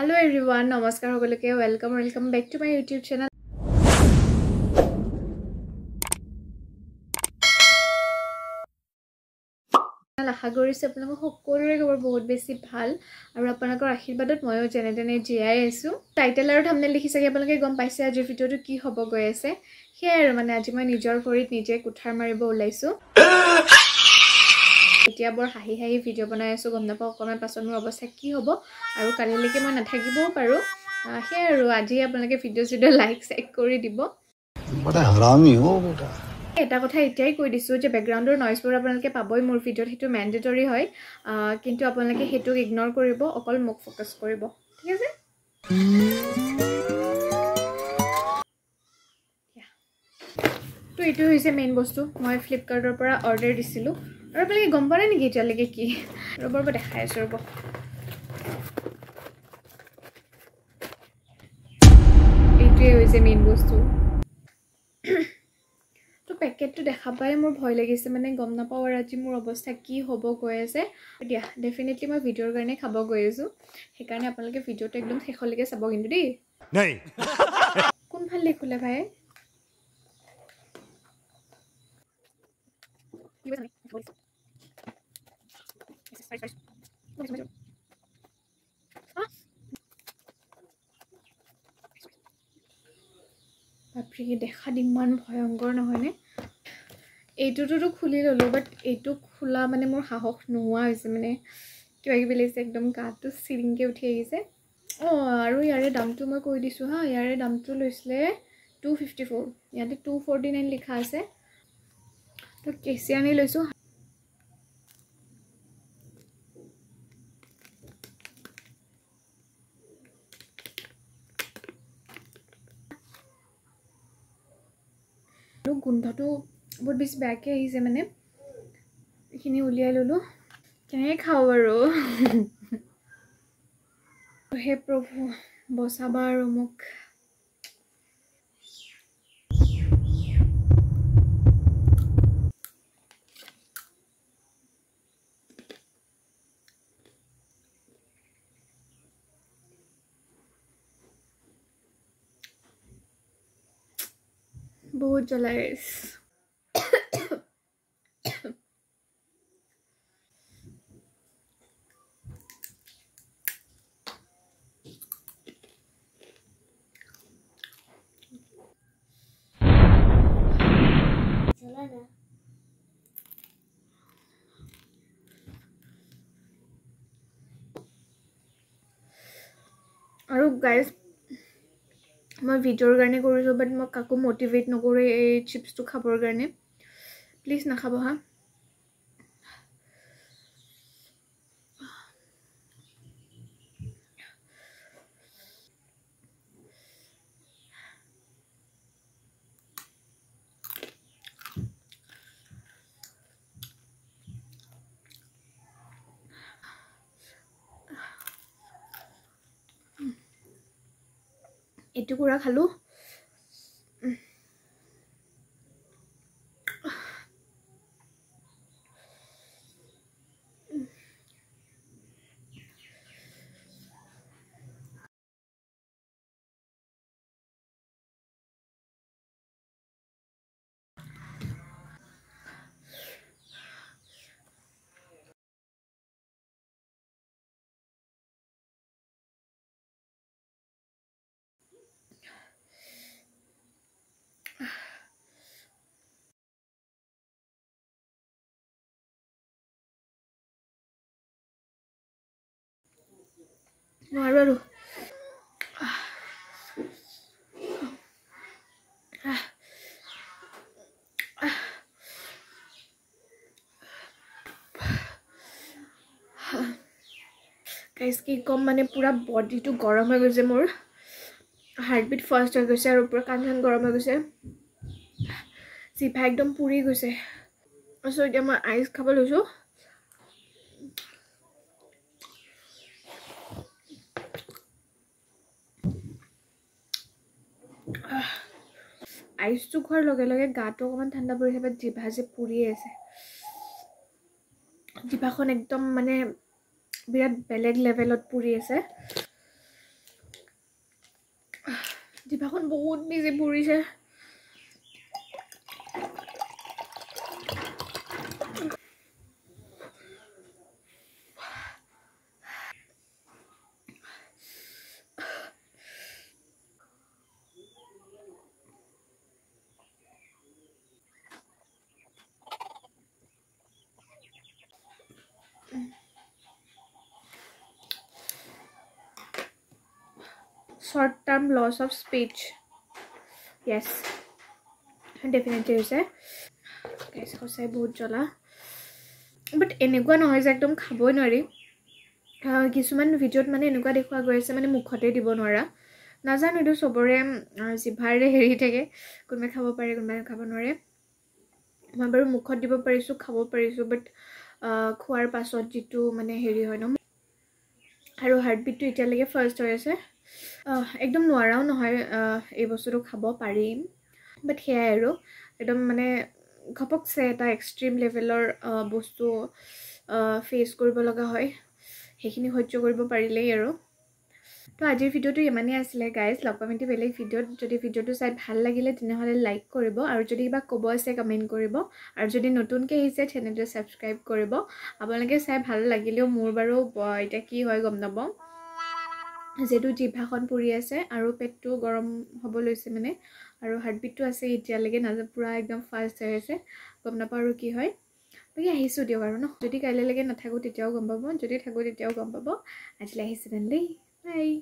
hello' everyone নমস্কাৰ সকলোকে welcome welcome back to my YouTube channel আশা কৰিছোঁ আপোনালোকৰ সকলোৰে খবৰ বহুত বেছি ভাল আৰু আপোনালোকৰ আশীৰ্বাদত ময়ো যেনে তেনে জীয়াই আছোঁ টাইটেল আৰু থামনেল দেখি চাগে আপোনালোকে গম পাইছে আজিৰ ভিডিঅ'টো কি হ'ব গৈ আছে সেয়াই আৰু মানে আজি মই নিজৰ ভৰিত নিজে কুঠাৰ মাৰিব ওলাইছোঁ এতিয়া বৰ হাঁহি হাঁহি ভিডিঅ' বনাই আছোঁ গম নাপাওঁ অকণমান পাছত মোৰ অৱস্থা কি হ'ব আৰু কালিলৈকে মই নাথাকিবও পাৰোঁ সেয়াই আৰু আজি আপোনালোকে ভিডিঅ' চিডিঅ' লাইক চেক কৰি দিব এটা কথা এতিয়াই কৈ দিছোঁ যে বেকগ্ৰাউণ্ডৰ নইজবোৰ আপোনালোকে পাবই মোৰ ভিডিঅ'ত সেইটো মেণ্ডেটৰী হয় কিন্তু আপোনালোকে সেইটোক ইগন'ৰ কৰিব অকল মোক ফ'কাছ কৰিব ঠিক আছে তো এইটো হৈছে মেইন বস্তু মই ফ্লিপকাৰ্টৰ পৰা অৰ্ডাৰ দিছিলোঁ আৰু আপোনালোকে গম পোৱা নেকি এতিয়ালৈকে কি ৰ'ব ৰ'ব দেখাই আছোঁ ৰ'ব এইটোৱে হৈছে মেইন বস্তু তো পেকেটটো দেখা পাই মোৰ ভয় লাগিছে মানে গম নাপাওঁ আৰু আজি মোৰ অৱস্থা কি হ'ব গৈ আছে দিয়া ডেফিনেটলি মই ভিডিঅ'ৰ কাৰণে খাব গৈ আছোঁ সেইকাৰণে আপোনালোকে ভিডিঅ'টো একদম শেষলৈকে চাব কিন্তু দেই নাই কোন ভাল দেখোলে ভাই বাপৰি দেখাত ইমান ভয়ংকৰ নহয়নে এইটোতোতো খুলি ল'লোঁ বাট এইটো খোলা মানে মোৰ সাহস নোহোৱা হৈছে মানে কিবা কিবি লাগিছে একদম গাটো চিলিংকৈ উঠি আহিছে অঁ আৰু ইয়াৰে দামটো মই কৈ দিছোঁ হা ইয়াৰে দামটো লৈছিলে টু ফিফটি ফ'ৰ ইয়াতে টু ফৰ্টি নাইন লিখা আছে তো কেচিয়ানেই লৈছোঁ গোন্ধটো বহুত বেছি বেয়াকৈ আহিছে মানে এইখিনি উলিয়াই ল'লোঁ কেনেকৈ খাওঁ বাৰু হে প্ৰভু বচাবা আৰু মোক बहुत जला है और गाइस মই ভিডিঅ'ৰ কাৰণে কৰিছোঁ বাট মই কাকো মটিভেট নকৰোঁ এই চিপ্ছটো খাবৰ কাৰণে প্লিজ নাখাব হা এটুকুৰা খালোঁ নোৱাৰো আৰু গাইজ কি ক'ম মানে পুৰা বডিটো গৰম হৈ গৈছে মোৰ হাৰ্টবিট ফাষ্ট হৈ গৈছে আৰু পুৰা কাণ কাণ গৰম হৈ গৈছে জিভা একদম পুৰি গৈছে চ' এতিয়া মই আইচ খাব লৈছোঁ আইচটো খোৱাৰ লগে লগে গাটো অকণমান ঠাণ্ডা পৰি থাকে জিভা যে পুৰিয়ে আছে জিভাখন একদম মানে বিৰাট বেলেগ লেভেলত পুৰি আছে জিভাখন বহুত বেছি পুৰিছে short term loss of speech yes definitely হৈছে guys সঁচাই বহুত জ্বলা but এনেকুৱা নহয় যে একদম খাবই নোৱাৰি কিছুমান ভিডিঅ'ত মানে এনেকুৱা দেখুৱা গৈ আছে মানে মুখতে দিব নোৱাৰা নাজানো এইটো চবৰে জিভাৰে হেৰি থাকে কোনোবাই খাব পাৰে কোনোবাই খাব নোৱাৰে মই বাৰু মুখত দিব পাৰিছোঁ খাব পাৰিছোঁ বাট খোৱাৰ পাছত যিটো মানে হেৰি হয় ন আৰু হাৰ্টবিটটো এতিয়ালৈকে ফাৰ্ষ্ট হৈ আছে একদম নোৱাৰাও নহয় এই বস্তুটো খাব পাৰিম বাট সেয়াই আৰু একদম মানে ঘপকছে এটা এক্সট্ৰিম লেভেলৰ বস্তু ফেচ কৰিব লগা হয় সেইখিনি সহ্য কৰিব পাৰিলেই আৰু তো আজিৰ ভিডিঅ'টো ইমানেই আছিলে গাইজ লগ পাম এতিয়া বেলেগ ভিডিঅ'ত যদি ভিডিঅ'টো চাই ভাল লাগিলে তেনেহ'লে লাইক কৰিব আৰু যদি কিবা ক'ব আছে কমেণ্ট কৰিব আৰু যদি নতুনকৈ আহিছে চেনেলটো ছাবস্ক্ৰাইব কৰিব আপোনালোকে চাই ভাল লাগিলেও মোৰ বাৰু এতিয়া কি হয় গম নাপাওঁ যিহেতু জিভাখন পৰি আছে আৰু পেটটো গৰম হ'ব লৈছে মানে আৰু হাৰ্টবিটটো আছে এতিয়ালৈকে নাজা পূৰা একদম ফাষ্ট হৈ আছে গম নাপাওঁ আৰু কি হয় বাকী আহিছোঁ দিয়ক আৰু ন যদি কাইলৈলৈকে নাথাকোঁ তেতিয়াও গম পাব যদি থাকোঁ তেতিয়াও গম পাব আজিলৈ আহিছে তেনে দেই বাই